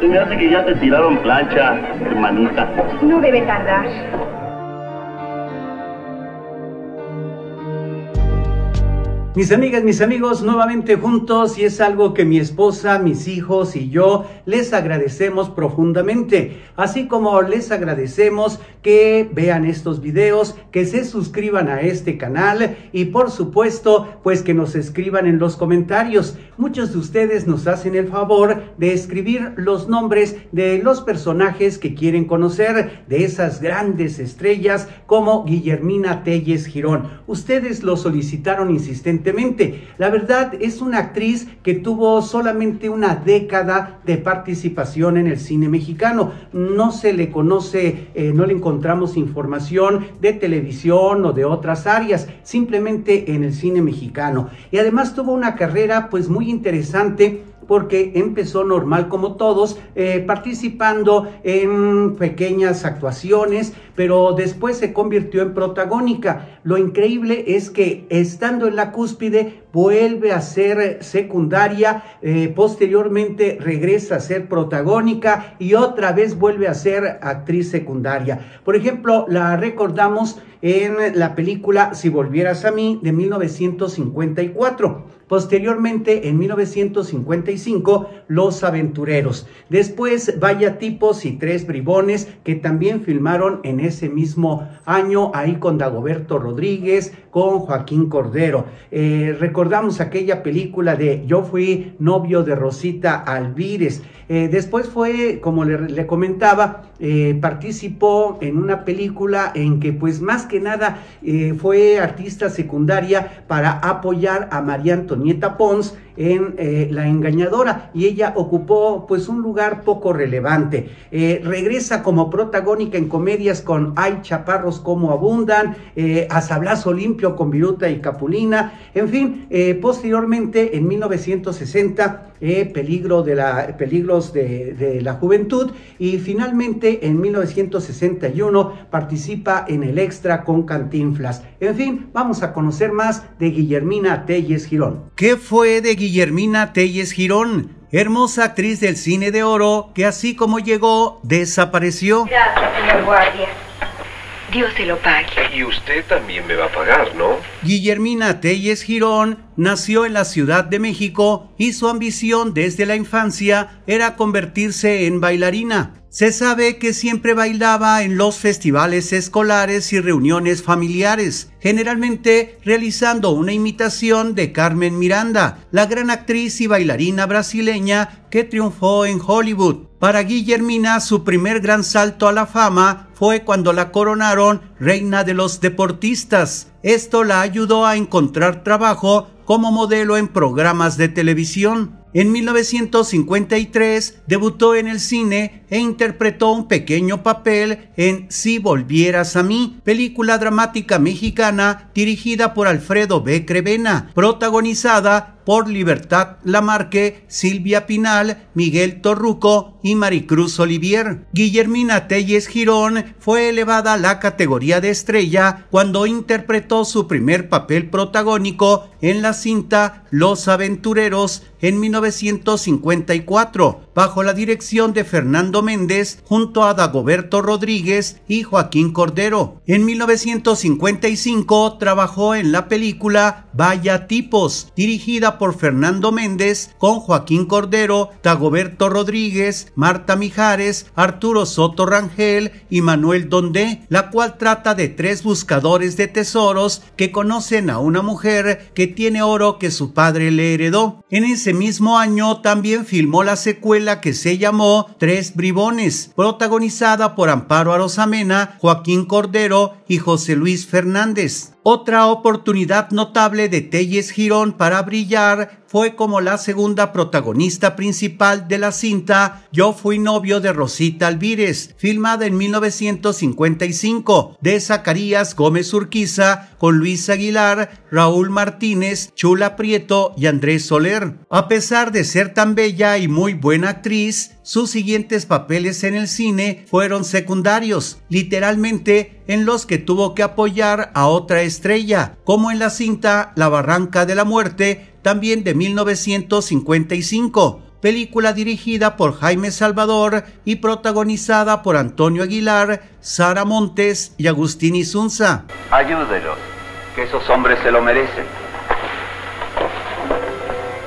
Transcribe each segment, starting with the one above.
Se me hace que ya te tiraron plancha, hermanita. No debe tardar. Mis amigas, mis amigos, nuevamente juntos y es algo que mi esposa, mis hijos y yo les agradecemos profundamente, así como les agradecemos que vean estos videos, que se suscriban a este canal y por supuesto, pues que nos escriban en los comentarios. Muchos de ustedes nos hacen el favor de escribir los nombres de los personajes que quieren conocer, de esas grandes estrellas como Guillermina Telles Girón. Ustedes lo solicitaron insistentemente la verdad es una actriz que tuvo solamente una década de participación en el cine mexicano. No se le conoce, eh, no le encontramos información de televisión o de otras áreas, simplemente en el cine mexicano. Y además tuvo una carrera pues muy interesante porque empezó normal como todos, eh, participando en pequeñas actuaciones, pero después se convirtió en protagónica. Lo increíble es que estando en la cúspide vuelve a ser secundaria, eh, posteriormente regresa a ser protagónica y otra vez vuelve a ser actriz secundaria. Por ejemplo, la recordamos en la película Si volvieras a mí de 1954 Posteriormente, en 1955, Los Aventureros. Después, Vaya Tipos y Tres Bribones, que también filmaron en ese mismo año, ahí con Dagoberto Rodríguez, con Joaquín Cordero. Eh, recordamos aquella película de Yo fui novio de Rosita Alvírez. Eh, después fue, como le, comentaba, eh, participó en una película en que pues más que nada fue artista secundaria para apoyar a María nieta Pons en eh, La Engañadora y ella ocupó pues un lugar poco relevante. Eh, regresa como protagónica en comedias con Hay Chaparros como Abundan, eh, A Sablazo Limpio con Viruta y Capulina, en fin, posteriormente en 1960 eh, peligro de la, peligros de, de, la juventud y finalmente en 1961 participa en el extra con Cantinflas. En fin, vamos a conocer más de Guillermina Telles Girón. ¿Qué fue de Guillermina Telles Girón? Hermosa actriz del cine de oro que así como llegó, desapareció. Gracias, señor guardia. Dios se lo pague. Y usted también me va a pagar, ¿no? Guillermina Telles Girón nació en la Ciudad de México y su ambición desde la infancia era convertirse en bailarina. Se sabe que siempre bailaba en los festivales escolares y reuniones familiares, generalmente realizando una imitación de Carmen Miranda, la gran actriz y bailarina brasileña que triunfó en Hollywood. Para Guillermina, su primer gran salto a la fama fue cuando la coronaron reina de los deportistas. Esto la ayudó a encontrar trabajo como modelo en programas de televisión. En 1953 debutó en el cine e interpretó un pequeño papel en Si Volvieras a mí, película dramática mexicana dirigida por Alfredo B. Crevena, protagonizada por Libertad Lamarque, Silvia Pinal, Miguel Torruco y Maricruz Olivier. Guillermina Telles Girón fue elevada a la categoría de estrella cuando interpretó su primer papel protagónico en la cinta Los Aventureros en 1954 bajo la dirección de Fernando Méndez junto a Dagoberto Rodríguez y Joaquín Cordero. En 1955 trabajó en la película Vaya Tipos, dirigida por Fernando Méndez con Joaquín Cordero, Dagoberto Rodríguez, Marta Mijares, Arturo Soto Rangel y Manuel Dondé, la cual trata de tres buscadores de tesoros que conocen a una mujer que tiene oro que su padre le heredó. En ese mismo año también filmó la secuela que se llamó Tres Bribones, protagonizada por Amparo Arosamena, Joaquín Cordero y José Luis Fernández. Otra oportunidad notable de Telles Girón para brillar fue como la segunda protagonista principal de la cinta Yo fui novio de Rosita Alvírez, filmada en 1955, de Zacarías Gómez Urquiza, con Luis Aguilar, Raúl Martínez, Chula Prieto y Andrés Soler. A pesar de ser tan bella y muy buena actriz, sus siguientes papeles en el cine fueron secundarios, literalmente en los que tuvo que apoyar a otra estrella, como en la cinta La Barranca de la Muerte, también de 1955 película dirigida por Jaime Salvador y protagonizada por Antonio Aguilar, Sara Montes y Agustín Isunza. Ayúdelos, que esos hombres se lo merecen.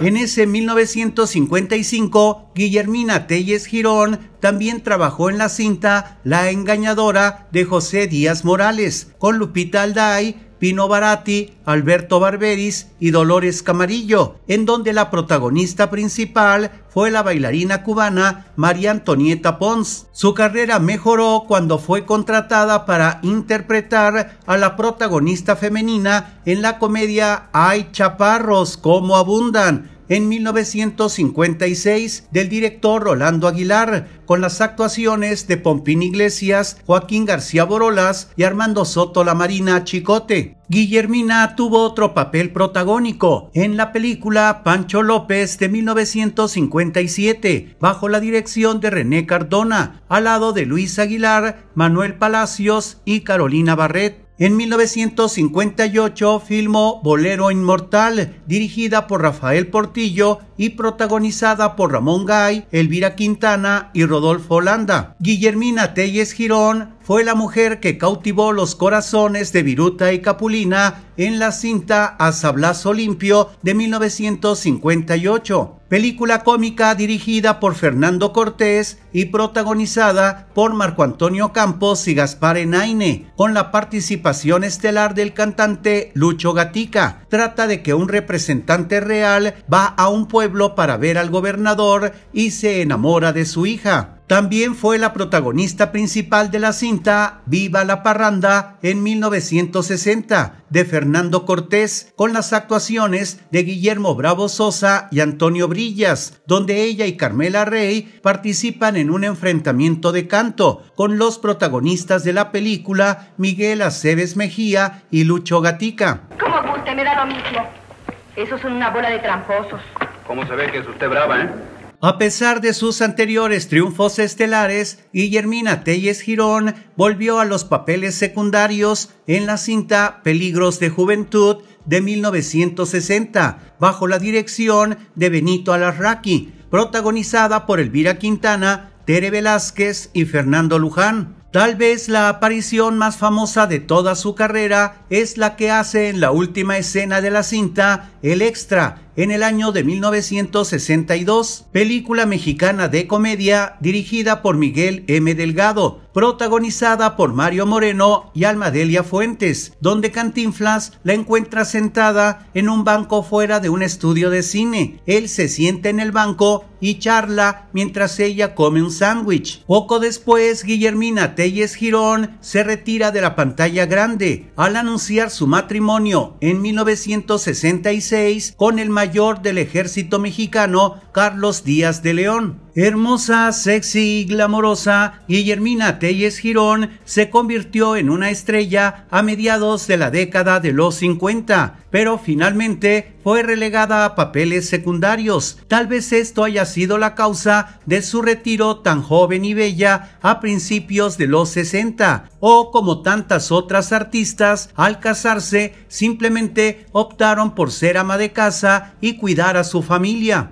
En ese 1955, Guillermina Telles Girón también trabajó en la cinta La engañadora de José Díaz Morales, con Lupita Alday, Pino Baratti, Alberto Barberis y Dolores Camarillo, en donde la protagonista principal fue la bailarina cubana María Antonieta Pons. Su carrera mejoró cuando fue contratada para interpretar a la protagonista femenina en la comedia Hay chaparros como abundan en 1956 del director Rolando Aguilar, con las actuaciones de Pompín Iglesias, Joaquín García Borolas y Armando Soto La Marina Chicote. Guillermina tuvo otro papel protagónico en la película Pancho López de 1957, bajo la dirección de René Cardona, al lado de Luis Aguilar, Manuel Palacios y Carolina Barret. En 1958 filmó Bolero Inmortal, dirigida por Rafael Portillo y protagonizada por Ramón Gay, Elvira Quintana y Rodolfo Holanda. Guillermina Telles Girón fue la mujer que cautivó los corazones de Viruta y Capulina en la cinta A Sablazo Limpio de 1958, película cómica dirigida por Fernando Cortés y protagonizada por Marco Antonio Campos y Gaspar Enaine, con la participación estelar del cantante Lucho Gatica. Trata de que un representante real va a un pueblo para ver al gobernador y se enamora de su hija. También fue la protagonista principal de la cinta Viva la Parranda en 1960 de Fernando Cortés con las actuaciones de Guillermo Bravo Sosa y Antonio Brillas, donde ella y Carmela Rey participan en un enfrentamiento de canto con los protagonistas de la película Miguel Aceves Mejía y Lucho Gatica. ¿Cómo guste? Me da lo mismo. Esos son una bola de tramposos. ¿Cómo se ve que es usted brava, eh? A pesar de sus anteriores triunfos estelares, Guillermina Telles Girón volvió a los papeles secundarios en la cinta Peligros de Juventud de 1960, bajo la dirección de Benito Alarraqui, protagonizada por Elvira Quintana, Tere Velázquez y Fernando Luján. Tal vez la aparición más famosa de toda su carrera es la que hace en la última escena de la cinta El Extra en el año de 1962, película mexicana de comedia dirigida por Miguel M. Delgado, protagonizada por Mario Moreno y Almadelia Fuentes, donde Cantinflas la encuentra sentada en un banco fuera de un estudio de cine. Él se siente en el banco y charla mientras ella come un sándwich. Poco después, Guillermina Telles Girón se retira de la pantalla grande al anunciar su matrimonio en 1966 con el mayor del ejército mexicano, Carlos Díaz de León. Hermosa, sexy y glamorosa, Guillermina Telles Girón se convirtió en una estrella a mediados de la década de los 50, pero finalmente fue relegada a papeles secundarios. Tal vez esto haya sido la causa de su retiro tan joven y bella a principios de los 60, o como tantas otras artistas, al casarse simplemente optaron por ser ama de casa y cuidar a su familia.